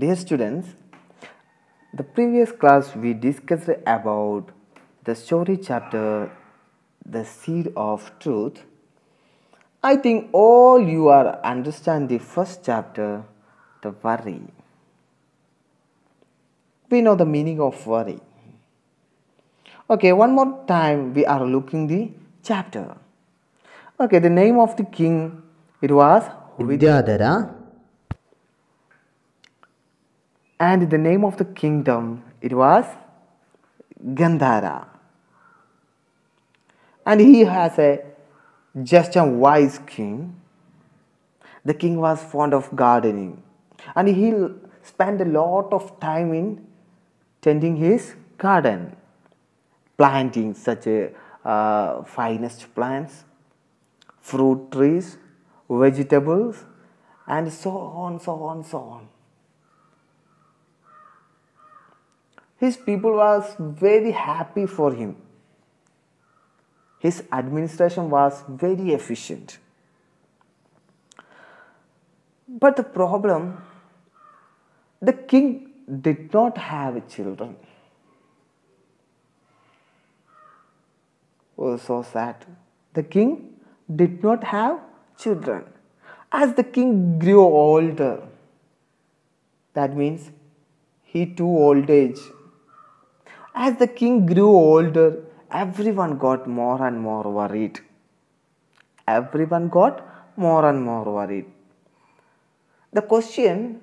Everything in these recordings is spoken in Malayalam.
Dear students, the previous class we discussed about the story chapter The Seed of Truth. I think all you are understand the first chapter the worry. We know the meaning of worry. Okay, one more time we are looking the chapter. Okay, the name of the king it was Vidyadhara. And the name of the kingdom, it was Gandhara. And he has a just a wise king. The king was fond of gardening and he spent a lot of time in tending his garden, planting such a uh, finest plants, fruit trees, vegetables, and so on, so on, so on. his people was very happy for him his administration was very efficient but the problem the king did not have children oh so sad the king did not have children as the king grew older that means he too old age as the king grew older, everyone got more and more worried. Everyone got more and more worried. The question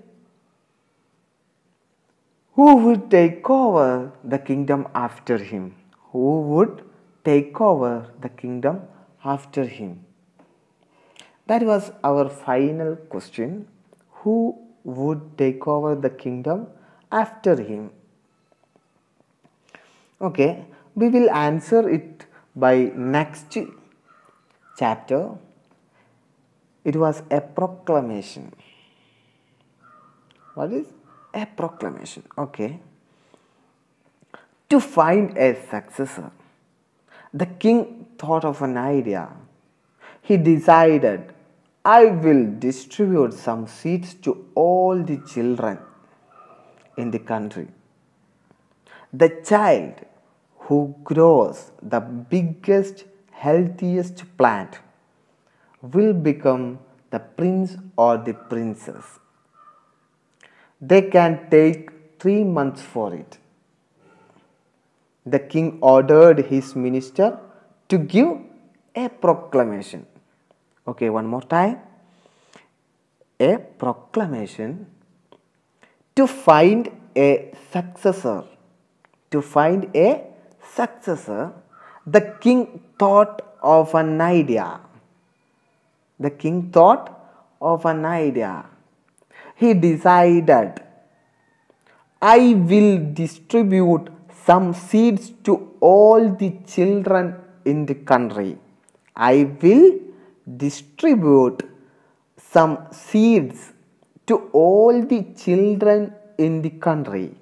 who would take over the kingdom after him? Who would take over the kingdom after him? That was our final question. Who would take over the kingdom after him? okay we will answer it by next chapter it was a proclamation what is a proclamation okay to find a successor the king thought of an idea he decided I will distribute some seeds to all the children in the country. The child who grows the biggest, healthiest plant will become the prince or the princess. They can take three months for it. The king ordered his minister to give a proclamation. Okay, one more time. A proclamation to find a successor. To find a successor, the king thought of an idea. The king thought of an idea. He decided, I will distribute some seeds to all the children in the country. I will distribute some seeds to all the children in the country.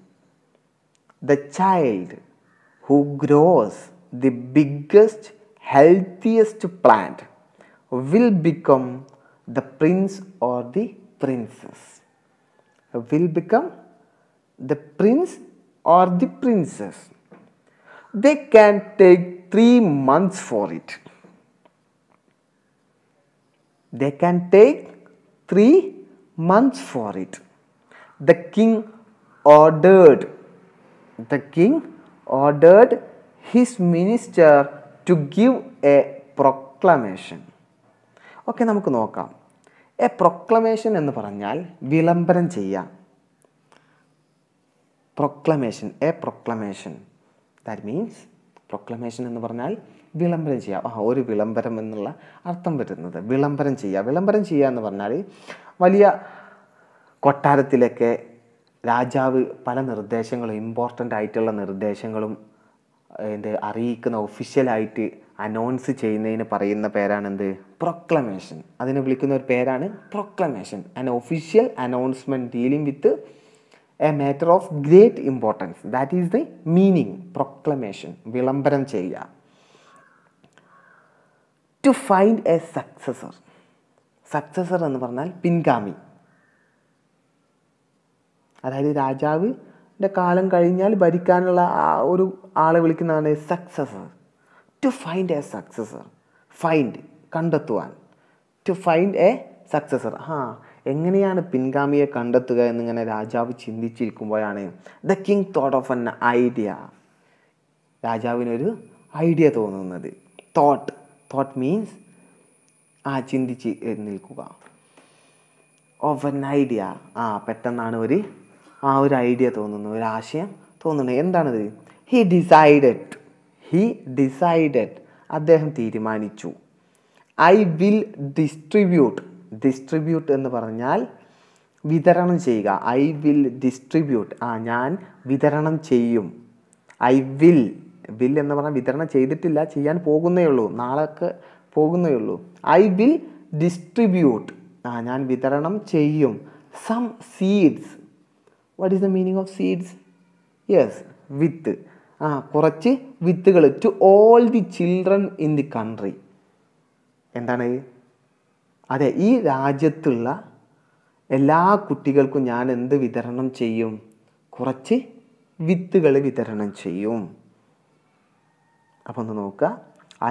The child who grows the biggest, healthiest plant will become the prince or the princess. Will become the prince or the princess. They can take three months for it. They can take three months for it. The king ordered. The king ordered his minister to give a proclamation. Okay നമുക്ക് നോക്കാം എ പ്രൊക്ലമേഷൻ എന്ന് പറഞ്ഞാൽ വിളംബരം ചെയ്യാം proclamation a proclamation that means proclamation എന്ന് പറഞ്ഞാൽ വിളംബരം ചെയ്യാം ആ ഒരു വിളംബരം എന്നുള്ള അർത്ഥം വരുന്നത് വിളംബരം ചെയ്യുക വിളംബരം ചെയ്യുക എന്ന് പറഞ്ഞാൽ വലിയ കൊട്ടാരത്തിലൊക്കെ രാജാവ് പല നിർദ്ദേശങ്ങളും ഇമ്പോർട്ടൻ്റ് ആയിട്ടുള്ള നിർദ്ദേശങ്ങളും എന്ത് അറിയിക്കുന്ന ഒഫീഷ്യലായിട്ട് അനൗൺസ് ചെയ്യുന്നതിന് പറയുന്ന പേരാണെന്ത് പ്രൊക്ലമേഷൻ അതിനെ വിളിക്കുന്ന ഒരു പേരാണ് proclamation an official announcement dealing with a matter of great importance that is the meaning proclamation വിളംബരം ചെയ്യുക to find a successor successor എന്ന് പറഞ്ഞാൽ പിൻഗാമി അതായത് രാജാവിൻ്റെ കാലം കഴിഞ്ഞാൽ ഭരിക്കാനുള്ള ആ ഒരു ആളെ വിളിക്കുന്നതാണ് successor to find a successor find കണ്ടെത്തുവാൻ ടു ഫൈൻഡ് എ സക്സസർ ആ എങ്ങനെയാണ് പിൻഗാമിയെ കണ്ടെത്തുക എന്നിങ്ങനെ രാജാവ് ചിന്തിച്ചിരിക്കുമ്പോഴാണ് the king thought of an idea രാജാവിനൊരു ഐഡിയ തോന്നുന്നത് തോട്ട് തോട്ട് മീൻസ് ആ ചിന്തിച്ച് നിൽക്കുക ഓഫ് എൻ ഐഡിയ ആ പെട്ടെന്നാണ് ഒരു ആ ഒരു ഐഡിയ തോന്നുന്നു ഒരു ആശയം തോന്നുന്നു എന്താണിത് ഹി ഡിസൈഡഡ് ഹി ഡിസൈഡഡ് അദ്ദേഹം തീരുമാനിച്ചു ഐ വിൽ ഡിസ്ട്രിബ്യൂട്ട് ഡിസ്ട്രിബ്യൂട്ട് എന്ന് പറഞ്ഞാൽ വിതരണം ചെയ്യുക ഐ വിൽ ഡിസ്ട്രിബ്യൂട്ട് ആ ഞാൻ വിതരണം ചെയ്യും ഐ വിൽ വിൽ എന്ന് പറഞ്ഞാൽ വിതരണം ചെയ്തിട്ടില്ല ചെയ്യാൻ പോകുന്നേ ഉള്ളൂ നാളേക്ക് പോകുന്നേ ഉള്ളൂ ഐ വിൽ ഡിസ്ട്രിബ്യൂട്ട് ആ ഞാൻ വിതരണം ചെയ്യും some seeds what is the meaning of seeds yes വിത്ത് ആ കുറച്ച് വിത്തുകൾ to all the children in the country എന്താണ് അതെ ഈ രാജ്യത്തുള്ള എല്ലാ കുട്ടികൾക്കും ഞാൻ എന്ത് വിതരണം ചെയ്യും കുറച്ച് വിത്തുകൾ വിതരണം ചെയ്യും അപ്പോൾ ഒന്ന് നോക്കുക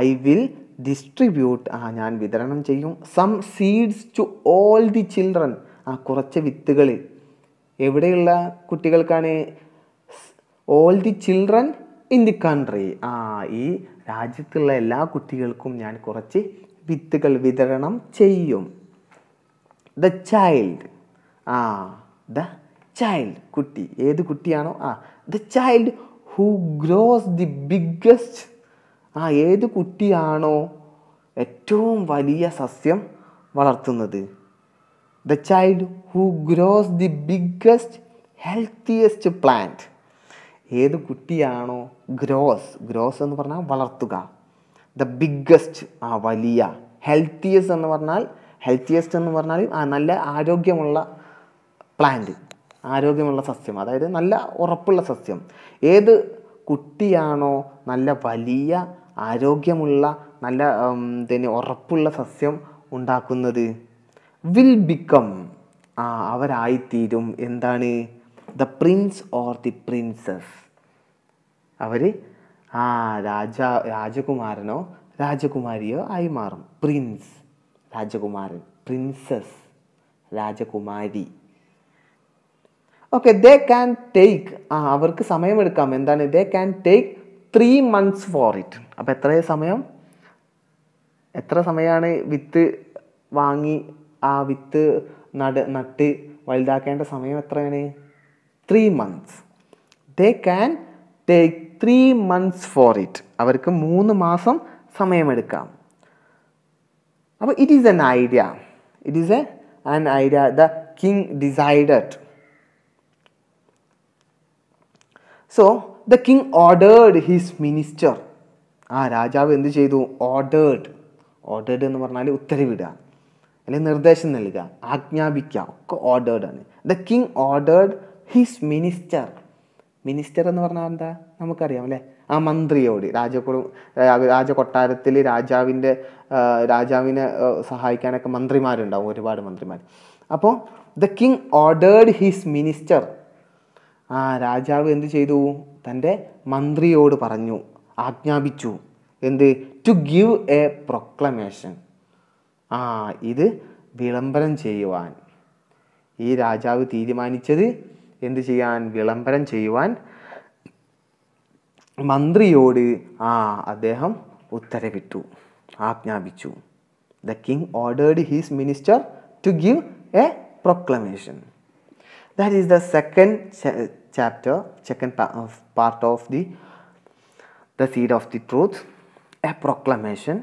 ഐ വിൽ ഡിസ്ട്രിബ്യൂട്ട് ആ ഞാൻ വിതരണം ചെയ്യും some seeds to all the children ആ കുറച്ച് വിത്തുകൾ എവിടെയുള്ള കുട്ടികൾക്കാണ് all the children in the country ആ ഈ രാജ്യത്തുള്ള എല്ലാ കുട്ടികൾക്കും ഞാൻ കുറച്ച് വിത്തുകൾ വിതരണം ചെയ്യും ദ ചൈൽഡ് ആ ദ ചൈൽഡ് കുട്ടി ഏത് കുട്ടിയാണോ ആ the child who grows the biggest ആ ഏത് കുട്ടിയാണോ ഏറ്റവും വലിയ സസ്യം വളർത്തുന്നത് the child who grows the biggest healthiest plant ഏത് കുട്ടിയാണോ ഗ്രോസ് ഗ്രോസ് എന്ന് പറഞ്ഞാൽ വളർത്തുക ദ ബിഗ്ഗസ്റ്റ് ആ വലിയ ഹെൽത്തിയസ് എന്ന് പറഞ്ഞാൽ ഹെൽത്തിയസ്റ്റ് എന്ന് പറഞ്ഞാൽ ആ നല്ല ആരോഗ്യമുള്ള പ്ലാന്റ് ആരോഗ്യമുള്ള സസ്യം അതായത് നല്ല ഉറപ്പുള്ള സസ്യം ഏത് കുട്ടിയാണോ നല്ല വലിയ ആരോഗ്യമുള്ള നല്ല പിന്നെ ഉറപ്പുള്ള സസ്യം ഉണ്ടാക്കുന്നത് വിൽ ബിക്കം ആ അവരായിത്തീരും എന്താണ് the prince or the princess അവർ ആ രാജ രാജകുമാരനോ രാജകുമാരിയോ ആയി മാറും പ്രിൻസ് രാജകുമാരൻ പ്രിൻസസ് രാജകുമാരി ഓക്കെ ദേ ക്യാൻ ടേക്ക് ആ അവർക്ക് സമയമെടുക്കാം എന്താണ് they can take three months for it അപ്പോൾ എത്ര സമയം എത്ര സമയമാണ് വിത്ത് വാങ്ങി ആ വിത്ത് നട നട്ട് വലുതാക്കേണ്ട സമയം എത്രയാണ് three months they can take three months for it അവർക്ക് മൂന്ന് മാസം സമയമെടുക്കാം അപ്പോൾ it is an idea it is a an idea the king decided so the king ordered his minister ആ രാജാവ് എന്ത് ചെയ്തു ഓർഡേഡ് ഓർഡേഡ് എന്ന് പറഞ്ഞാൽ ഉത്തരവിടുക അല്ലെങ്കിൽ നിർദ്ദേശം നൽകുക ആജ്ഞാപിക്കുക ഒക്കെ ആണ് the king ordered his minister minister എന്ന് പറഞ്ഞാൽ എന്താ നമുക്കറിയാം അല്ലേ ആ മന്ത്രിയോട് രാജകുടു രാജകൊട്ടാരത്തിൽ രാജാവിൻ്റെ രാജാവിനെ സഹായിക്കാനൊക്കെ മന്ത്രിമാരുണ്ടാവും ഒരുപാട് മന്ത്രിമാർ അപ്പോൾ the king ordered his minister ആ രാജാവ് എന്ത് ചെയ്തു തൻ്റെ മന്ത്രിയോട് പറഞ്ഞു ആജ്ഞാപിച്ചു എന്ത് ടു ഗിവ് എ പ്രൊക്ലമേഷൻ ആ ഇത് വിളംബരം ചെയ്യുവാൻ ഈ രാജാവ് തീരുമാനിച്ചത് എന്ത് ചെയ്യാൻ വിളംബരം ചെയ്യുവാൻ മന്ത്രിയോട് ആ അദ്ദേഹം ഉത്തരവിട്ടു ആജ്ഞാപിച്ചു the king ordered his minister to give a proclamation that is the second chapter second part of the the seed of the truth a proclamation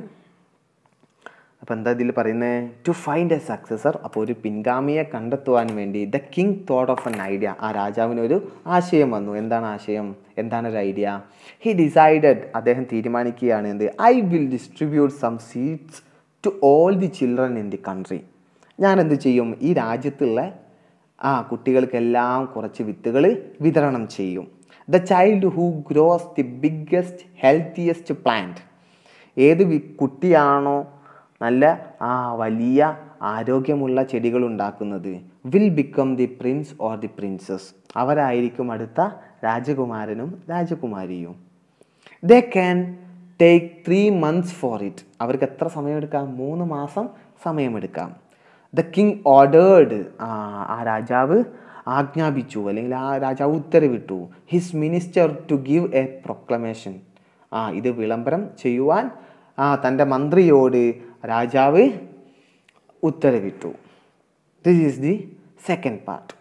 അപ്പോൾ എന്താ ഇതിൽ പറയുന്നത് ടു ഫൈൻഡ് എ സക്സസർ അപ്പോൾ ഒരു പിൻഗാമിയെ കണ്ടെത്തുവാൻ വേണ്ടി the king thought of an idea ആ രാജാവിനൊരു ആശയം വന്നു എന്താണ് ആശയം എന്താണ് ഒരു ഐഡിയ ഹി ഡിസൈഡഡ് അദ്ദേഹം തീരുമാനിക്കുകയാണ് എന്ത് I will distribute some seeds to all the children in the country ഞാൻ എന്ത് ചെയ്യും ഈ രാജ്യത്തുള്ള ആ കുട്ടികൾക്കെല്ലാം കുറച്ച് വിത്തുകൾ വിതരണം ചെയ്യും the child who grows the biggest healthiest plant ഏത് കുട്ടിയാണോ നല്ല ആ വലിയ ആരോഗ്യമുള്ള ചെടികൾ ഉണ്ടാക്കുന്നത് will become the prince or the princess അവരായിരിക്കും അടുത്ത രാജകുമാരനും രാജകുമാരിയും they can take three months for it അവർക്ക് എത്ര സമയമെടുക്കാം മൂന്ന് മാസം സമയമെടുക്കാം ദ കിങ് ഓർഡേഡ് ആ രാജാവ് ആജ്ഞാപിച്ചു അല്ലെങ്കിൽ ആ രാജാവ് ഉത്തരവിട്ടു his minister to give a proclamation ആ ഇത് വിളംബരം ചെയ്യുവാൻ ആ തൻ്റെ മന്ത്രിയോട് राजाव उत्तरवीट दिस् दि सेकंड पार्ट